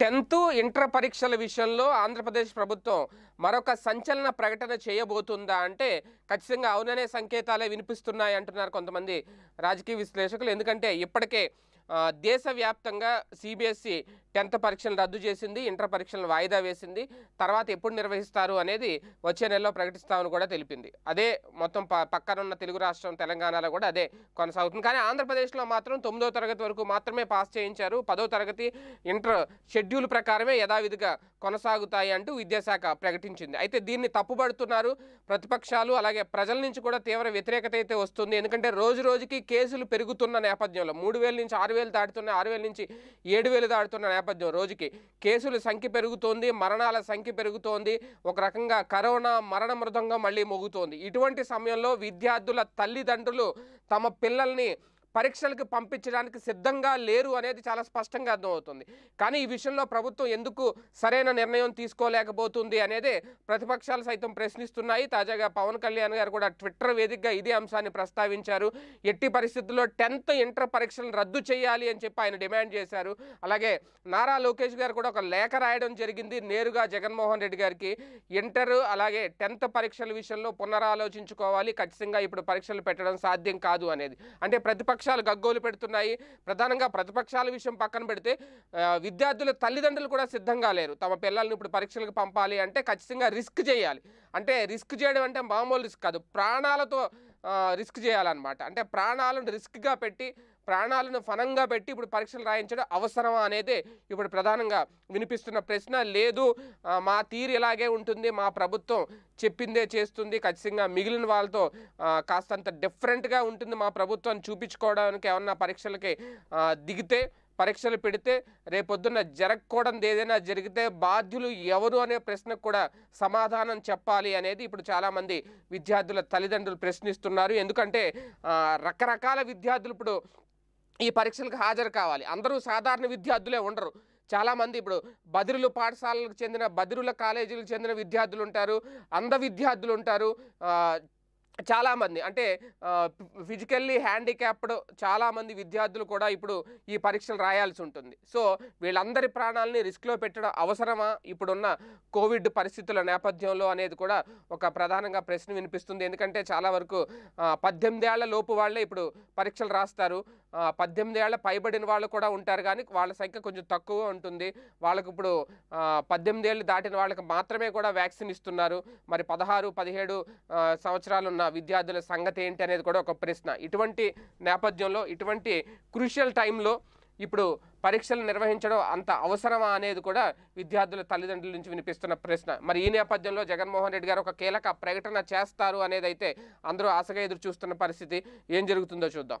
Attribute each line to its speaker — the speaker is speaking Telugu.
Speaker 1: టెన్త్ ఇంటర్ పరీక్షల విషయంలో ఆంధ్రప్రదేశ్ ప్రభుత్వం మరొక సంచలన ప్రకటన చేయబోతుందా అంటే ఖచ్చితంగా అవుననే సంకేతాలే వినిపిస్తున్నాయి అంటున్నారు కొంతమంది రాజకీయ విశ్లేషకులు ఎందుకంటే ఇప్పటికే దేశవ్యాప్తంగా సిబిఎస్ఈ టెన్త్ పరీక్షలు రద్దు చేసింది ఇంటర్ పరీక్షలను వాయిదా వేసింది తర్వాత ఎప్పుడు నిర్వహిస్తారు అనేది వచ్చే నెలలో ప్రకటిస్తామని కూడా తెలిపింది అదే మొత్తం పక్కనున్న తెలుగు రాష్ట్రం తెలంగాణలో కూడా అదే కొనసాగుతుంది కానీ ఆంధ్రప్రదేశ్లో మాత్రం తొమ్మిదో తరగతి వరకు మాత్రమే పాస్ చేయించారు పదో తరగతి ఇంటర్ షెడ్యూల్ ప్రకారమే యథావిధిగా కొనసాగుతాయి అంటూ విద్యాశాఖ ప్రకటించింది అయితే దీన్ని తప్పుబడుతున్నారు ప్రతిపక్షాలు అలాగే ప్రజల నుంచి కూడా తీవ్ర వ్యతిరేకత అయితే వస్తుంది ఎందుకంటే రోజు రోజుకి కేసులు పెరుగుతున్న నేపథ్యంలో మూడు నుంచి ఆరు ఆరు వేలు దాటుతున్న ఆరు వేల నుంచి ఏడు వేలు దాటుతున్న నేపథ్యం రోజుకి కేసుల సంఖ్య పెరుగుతోంది మరణాల సంఖ్య పెరుగుతోంది ఒక రకంగా కరోనా మరణ మృదంగా మళ్ళీ మోగుతోంది ఇటువంటి సమయంలో విద్యార్థుల తల్లిదండ్రులు తమ పిల్లల్ని పరీక్షలకు పంపించడానికి సిద్ధంగా లేరు అనేది చాలా స్పష్టంగా అర్థమవుతుంది కానీ ఈ విషయంలో ప్రభుత్వం ఎందుకు సరైన నిర్ణయం తీసుకోలేకపోతుంది అనేదే ప్రతిపక్షాలు సైతం ప్రశ్నిస్తున్నాయి తాజాగా పవన్ కళ్యాణ్ గారు కూడా ట్విట్టర్ వేదికగా ఇదే అంశాన్ని ప్రస్తావించారు ఎట్టి పరిస్థితుల్లో టెన్త్ ఇంటర్ పరీక్షలను రద్దు చేయాలి అని చెప్పి ఆయన డిమాండ్ చేశారు అలాగే నారా లోకేష్ గారు కూడా ఒక లేఖ రాయడం జరిగింది నేరుగా జగన్మోహన్ రెడ్డి గారికి ఇంటర్ అలాగే టెన్త్ పరీక్షల విషయంలో పునరాలోచించుకోవాలి ఖచ్చితంగా ఇప్పుడు పరీక్షలు పెట్టడం సాధ్యం కాదు అనేది అంటే ప్రతిపక్ష విపక్షాలు గగ్గోలు పెడుతున్నాయి ప్రధానంగా ప్రతిపక్షాల విషయం పక్కన పెడితే విద్యార్థుల తల్లిదండ్రులు కూడా సిద్ధంగా లేరు తమ పిల్లల్ని ఇప్పుడు పరీక్షలకు పంపాలి అంటే ఖచ్చితంగా రిస్క్ చేయాలి అంటే రిస్క్ చేయడం అంటే మామూలు రిస్క్ కాదు ప్రాణాలతో రిస్క్ చేయాలన్నమాట అంటే ప్రాణాలను రిస్క్గా పెట్టి ప్రాణాలను ఫలంగా పెట్టి ఇప్పుడు పరీక్షలు రాయించడం అవసరమా అనేది ఇప్పుడు ప్రధానంగా వినిపిస్తున్న ప్రశ్న లేదు మా తీరు ఇలాగే ఉంటుంది మా ప్రభుత్వం చెప్పిందే చేస్తుంది ఖచ్చితంగా మిగిలిన వాళ్ళతో కాస్తంత డిఫరెంట్గా ఉంటుంది మా ప్రభుత్వం చూపించుకోవడానికి ఏమన్నా పరీక్షలకి దిగితే పరీక్షలు పెడితే రేపొద్దున జరగకూడదు ఏదైనా జరిగితే బాధ్యులు ఎవరు అనే ప్రశ్నకు కూడా సమాధానం చెప్పాలి అనేది ఇప్పుడు చాలామంది విద్యార్థుల తల్లిదండ్రులు ప్రశ్నిస్తున్నారు ఎందుకంటే రకరకాల విద్యార్థులు ఇప్పుడు ఈ పరీక్షలకు హాజరు కావాలి అందరూ సాధారణ విద్యార్థులే ఉండరు చాలామంది ఇప్పుడు బదిరులు పాఠశాలలకు చెందిన బదిరుల కాలేజీలకు చెందిన విద్యార్థులు ఉంటారు అంధ విద్యార్థులు ఉంటారు చాలామంది అంటే ఫిజికల్లీ హ్యాండిక్యాప్డ్ చాలామంది విద్యార్థులు కూడా ఇప్పుడు ఈ పరీక్షలు రాయాల్సి ఉంటుంది సో వీళ్ళందరి ప్రాణాలని రిస్క్లో పెట్టడం అవసరమా ఇప్పుడున్న కోవిడ్ పరిస్థితుల నేపథ్యంలో అనేది కూడా ఒక ప్రధానంగా ప్రశ్న వినిపిస్తుంది ఎందుకంటే చాలా వరకు పద్దెనిమిదేళ్ల లోపు వాళ్ళే ఇప్పుడు పరీక్షలు రాస్తారు పద్దెనిమిది ఏళ్ళ పైబడిన వాళ్ళు కూడా ఉంటారు కానీ వాళ్ళ సంఖ్య కొంచెం తక్కువ ఉంటుంది వాళ్ళకి ఇప్పుడు పద్దెనిమిది ఏళ్ళు దాటిన వాళ్ళకి మాత్రమే కూడా వ్యాక్సిన్ ఇస్తున్నారు మరి పదహారు పదిహేడు సంవత్సరాలు ఉన్న విద్యార్థుల సంగతి ఏంటి అనేది కూడా ఒక ప్రశ్న ఇటువంటి నేపథ్యంలో ఇటువంటి క్రూషియల్ టైంలో ఇప్పుడు పరీక్షలు నిర్వహించడం అంత అవసరమా అనేది కూడా విద్యార్థుల తల్లిదండ్రుల నుంచి వినిపిస్తున్న ప్రశ్న మరి ఈ నేపథ్యంలో జగన్మోహన్ రెడ్డి గారు ఒక కీలక ప్రకటన చేస్తారు అనేది అయితే అందరూ ఆశగా ఎదురు చూస్తున్న పరిస్థితి ఏం జరుగుతుందో చూద్దాం